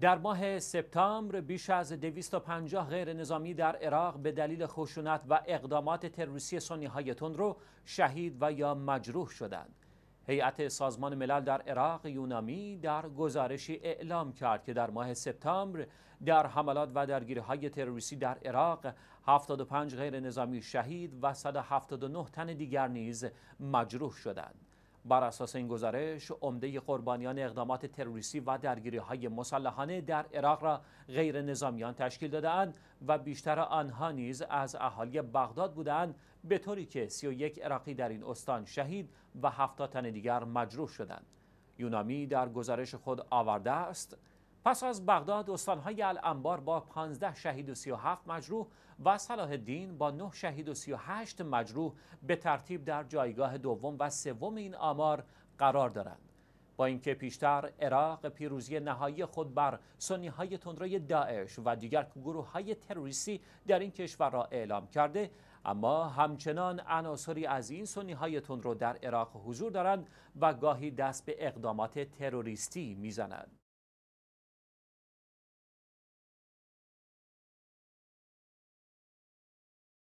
در ماه سپتامبر بیش از 250 غیر نظامی در عراق به دلیل خشونت و اقدامات تروریستی سنی های رو شهید و یا مجروح شدند. هیئت سازمان ملل در عراق یونامی در گزارشی اعلام کرد که در ماه سپتامبر در حملات و درگیری تروریستی در عراق 75 غیر نظامی شهید و 179 تن دیگر نیز مجروح شدند. بر اساس این گزارش عمده قربانیان اقدامات تروریستی و درگیری های مسلحانه در عراق را غیر نظامیان تشکیل دادهاند و بیشتر آنها نیز از اهالی بغداد بودند به طوری که 31 عراقی در این استان شهید و 70 تن دیگر مجروح شدند یونامی در گزارش خود آورده است پس از بغداد استانهای الانبار با 15 شهید و 37 مجروح و صلاح الدین با 9 شهید و 38 مجروح به ترتیب در جایگاه دوم و سوم این آمار قرار دارند. با اینکه پیشتر عراق پیروزی نهایی خود بر سنی های تندروی داعش و دیگر گروه های تروریستی در این کشور را اعلام کرده اما همچنان عناصری از این سنی های تندرو در عراق حضور دارند و گاهی دست به اقدامات تروریستی میزنند